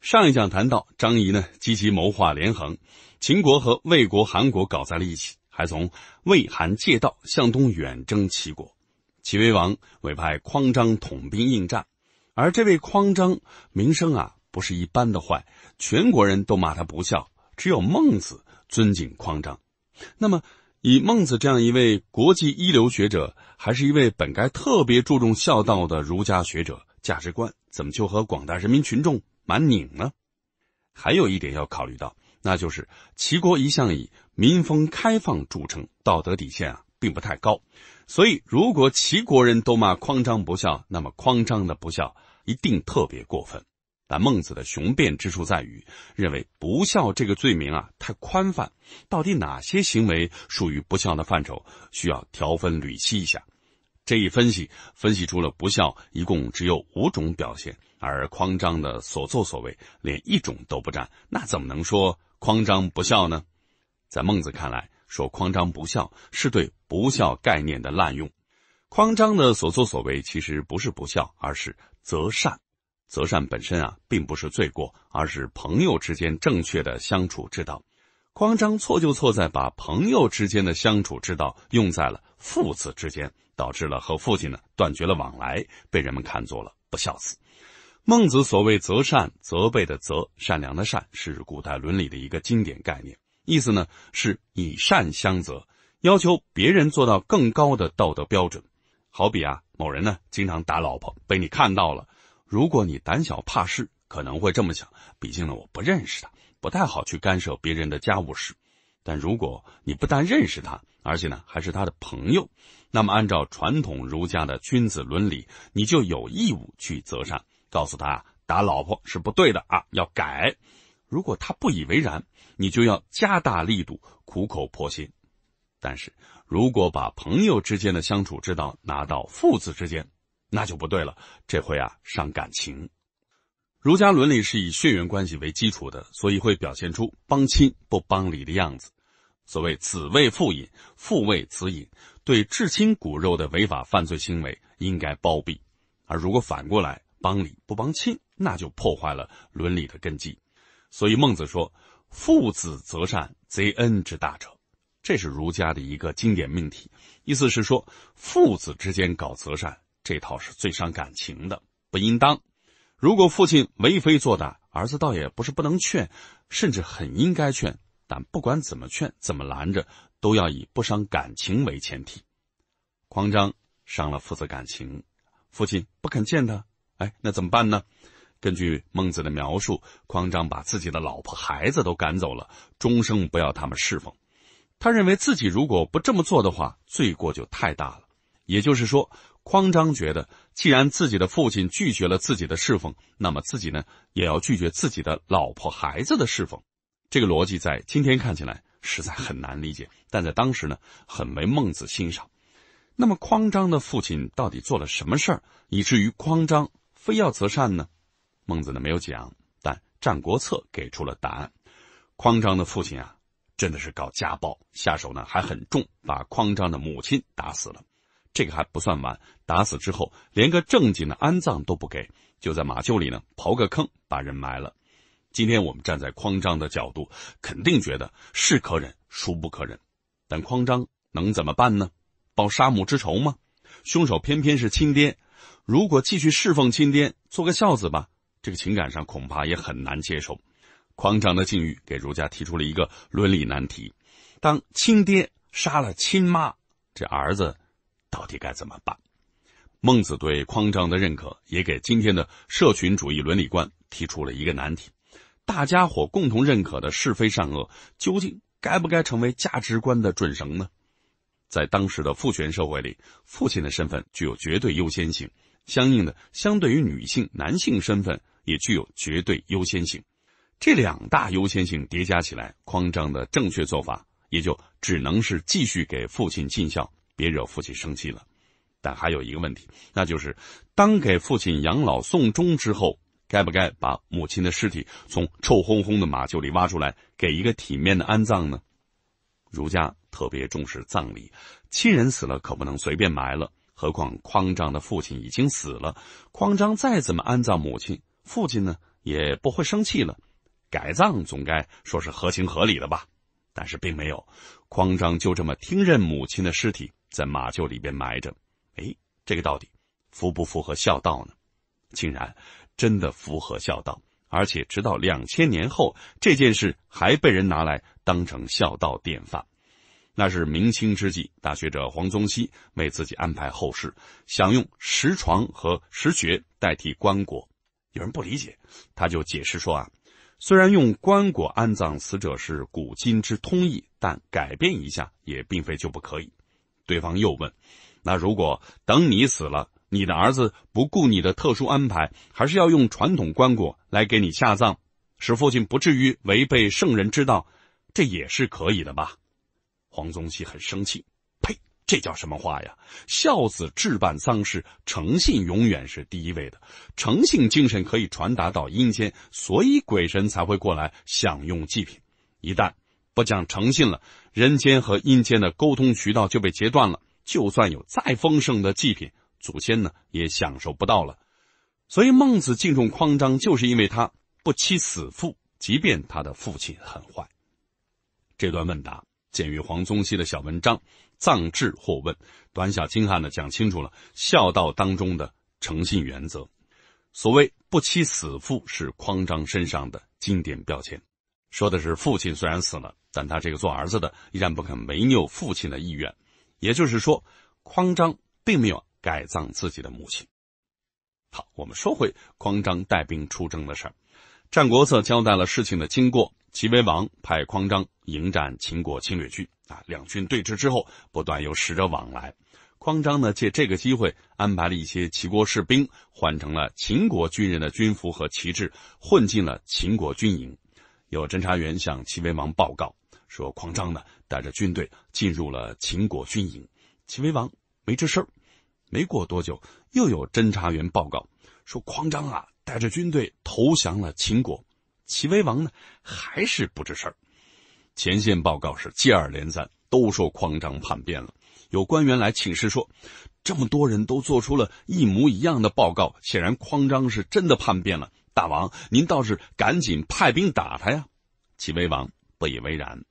上一讲谈到，张仪呢积极谋划连横，秦国和魏国、韩国搞在了一起，还从魏韩借道向东远征齐国。齐威王委派匡章统兵应战，而这位匡章名声啊不是一般的坏，全国人都骂他不孝，只有孟子尊敬匡章。那么，以孟子这样一位国际一流学者，还是一位本该特别注重孝道的儒家学者，价值观怎么就和广大人民群众？蛮拧呢，还有一点要考虑到，那就是齐国一向以民风开放著称，道德底线啊并不太高。所以，如果齐国人都骂匡章不孝，那么匡章的不孝一定特别过分。但孟子的雄辩之处在于，认为不孝这个罪名啊太宽泛，到底哪些行为属于不孝的范畴，需要条分缕析一下。这一分析分析出了不孝一共只有五种表现，而匡张的所作所为连一种都不占，那怎么能说匡张不孝呢？在孟子看来，说匡张不孝是对不孝概念的滥用。匡张的所作所为其实不是不孝，而是择善。择善本身啊，并不是罪过，而是朋友之间正确的相处之道。匡张错就错在把朋友之间的相处之道用在了父子之间。导致了和父亲呢断绝了往来，被人们看作了不孝子。孟子所谓“择善”“责备”的“责”，善良的“善”，是古代伦理的一个经典概念，意思呢是以善相责，要求别人做到更高的道德标准。好比啊，某人呢经常打老婆，被你看到了，如果你胆小怕事，可能会这么想：，毕竟呢，我不认识他，不太好去干涉别人的家务事。但如果你不但认识他，而且呢还是他的朋友，那么按照传统儒家的君子伦理，你就有义务去责善，告诉他打老婆是不对的啊，要改。如果他不以为然，你就要加大力度苦口婆心。但是如果把朋友之间的相处之道拿到父子之间，那就不对了，这回啊伤感情。儒家伦理是以血缘关系为基础的，所以会表现出帮亲不帮理的样子。所谓子为父隐，父为子隐，对至亲骨肉的违法犯罪行为应该包庇，而如果反过来帮理不帮亲，那就破坏了伦理的根基。所以孟子说：“父子责善，贼恩之大者。”这是儒家的一个经典命题，意思是说，父子之间搞择善这套是最伤感情的，不应当。如果父亲为非作歹，儿子倒也不是不能劝，甚至很应该劝。但不管怎么劝、怎么拦着，都要以不伤感情为前提。匡张伤了父子感情，父亲不肯见他，哎，那怎么办呢？根据孟子的描述，匡张把自己的老婆、孩子都赶走了，终生不要他们侍奉。他认为自己如果不这么做的话，罪过就太大了。也就是说，匡张觉得，既然自己的父亲拒绝了自己的侍奉，那么自己呢，也要拒绝自己的老婆、孩子的侍奉。这个逻辑在今天看起来实在很难理解，但在当时呢，很为孟子欣赏。那么，匡章的父亲到底做了什么事儿，以至于匡章非要择善呢？孟子呢没有讲，但《战国策》给出了答案。匡章的父亲啊，真的是搞家暴，下手呢还很重，把匡章的母亲打死了。这个还不算完，打死之后连个正经的安葬都不给，就在马厩里呢刨个坑把人埋了。今天我们站在匡张的角度，肯定觉得是可忍孰不可忍，但匡张能怎么办呢？报杀母之仇吗？凶手偏偏是亲爹，如果继续侍奉亲爹，做个孝子吧，这个情感上恐怕也很难接受。匡张的境遇给儒家提出了一个伦理难题：当亲爹杀了亲妈，这儿子到底该怎么办？孟子对匡张的认可，也给今天的社群主义伦理观提出了一个难题。大家伙共同认可的是非善恶，究竟该不该成为价值观的准绳呢？在当时的父权社会里，父亲的身份具有绝对优先性，相应的，相对于女性，男性身份也具有绝对优先性。这两大优先性叠加起来，匡张的正确做法也就只能是继续给父亲尽孝，别惹父亲生气了。但还有一个问题，那就是当给父亲养老送终之后。该不该把母亲的尸体从臭烘烘的马厩里挖出来，给一个体面的安葬呢？儒家特别重视葬礼，亲人死了可不能随便埋了。何况匡章的父亲已经死了，匡章再怎么安葬母亲，父亲呢也不会生气了。改葬总该说是合情合理的吧？但是并没有，匡章就这么听任母亲的尸体在马厩里边埋着。哎，这个到底符不符合孝道呢？竟然。真的符合孝道，而且直到两千年后，这件事还被人拿来当成孝道典范。那是明清之际，大学者黄宗羲为自己安排后事，想用石床和石穴代替棺椁。有人不理解，他就解释说：“啊，虽然用棺椁安葬死者是古今之通义，但改变一下也并非就不可以。”对方又问：“那如果等你死了？”你的儿子不顾你的特殊安排，还是要用传统棺椁来给你下葬，使父亲不至于违背圣人之道，这也是可以的吧？黄宗羲很生气：“呸，这叫什么话呀！孝子置办丧事，诚信永远是第一位的。诚信精神可以传达到阴间，所以鬼神才会过来享用祭品。一旦不讲诚信了，人间和阴间的沟通渠道就被截断了。就算有再丰盛的祭品。”祖先呢也享受不到了，所以孟子敬重匡章，就是因为他不欺死父，即便他的父亲很坏。这段问答鉴于黄宗羲的小文章《藏志或问》，短小精悍的讲清楚了孝道当中的诚信原则。所谓“不欺死父”，是匡章身上的经典标签，说的是父亲虽然死了，但他这个做儿子的依然不肯违拗父亲的意愿，也就是说，匡章并没有。改葬自己的母亲。好，我们说回匡章带兵出征的事儿，《战国策》交代了事情的经过。齐威王派匡章迎战秦国侵略军啊，两军对峙之后，不断有使者往来。匡章呢，借这个机会安排了一些齐国士兵换成了秦国军人的军服和旗帜，混进了秦国军营。有侦查员向齐威王报告说，匡章呢带着军队进入了秦国军营。齐威王没吱声儿。没过多久，又有侦查员报告说：“匡章啊，带着军队投降了秦国。”齐威王呢，还是不知事儿。前线报告是接二连三，都说匡章叛变了。有官员来请示说：“这么多人都做出了一模一样的报告，显然匡章是真的叛变了。大王，您倒是赶紧派兵打他呀！”齐威王不以为然：“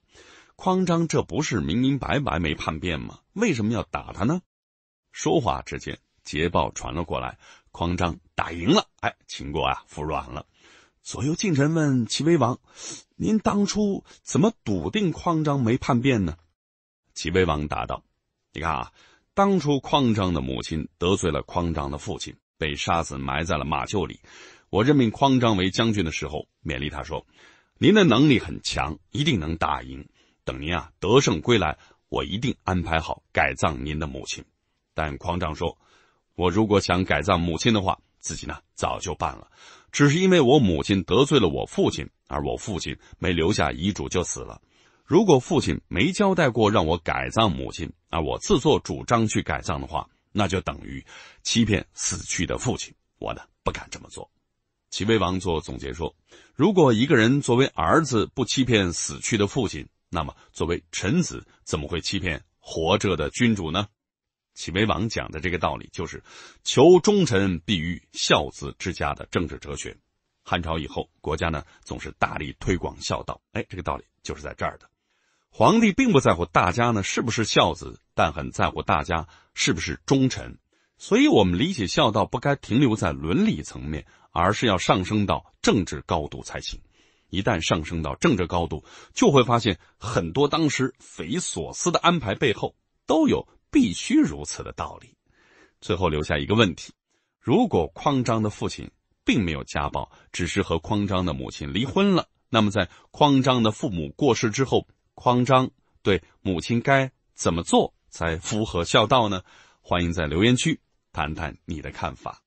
匡章这不是明明白白没叛变吗？为什么要打他呢？”说话之间，捷报传了过来，匡章打赢了。哎，秦国啊，服软了。左右近臣问齐威王：“您当初怎么笃定匡张没叛变呢？”齐威王答道：“你看啊，当初匡张的母亲得罪了匡张的父亲，被杀死埋在了马厩里。我任命匡张为将军的时候，勉励他说：‘您的能力很强，一定能打赢。等您啊得胜归来，我一定安排好改葬您的母亲。’”但匡章说：“我如果想改葬母亲的话，自己呢早就办了，只是因为我母亲得罪了我父亲，而我父亲没留下遗嘱就死了。如果父亲没交代过让我改葬母亲，而我自作主张去改葬的话，那就等于欺骗死去的父亲。我呢不敢这么做。”齐威王做总结说：“如果一个人作为儿子不欺骗死去的父亲，那么作为臣子怎么会欺骗活着的君主呢？”齐威王讲的这个道理就是，求忠臣必于孝子之家的政治哲学。汉朝以后，国家呢总是大力推广孝道。哎，这个道理就是在这儿的。皇帝并不在乎大家呢是不是孝子，但很在乎大家是不是忠臣。所以，我们理解孝道不该停留在伦理层面，而是要上升到政治高度才行。一旦上升到政治高度，就会发现很多当时匪夷所思的安排背后都有。必须如此的道理。最后留下一个问题：如果匡章的父亲并没有家暴，只是和匡章的母亲离婚了，那么在匡章的父母过世之后，匡章对母亲该怎么做才符合孝道呢？欢迎在留言区谈谈你的看法。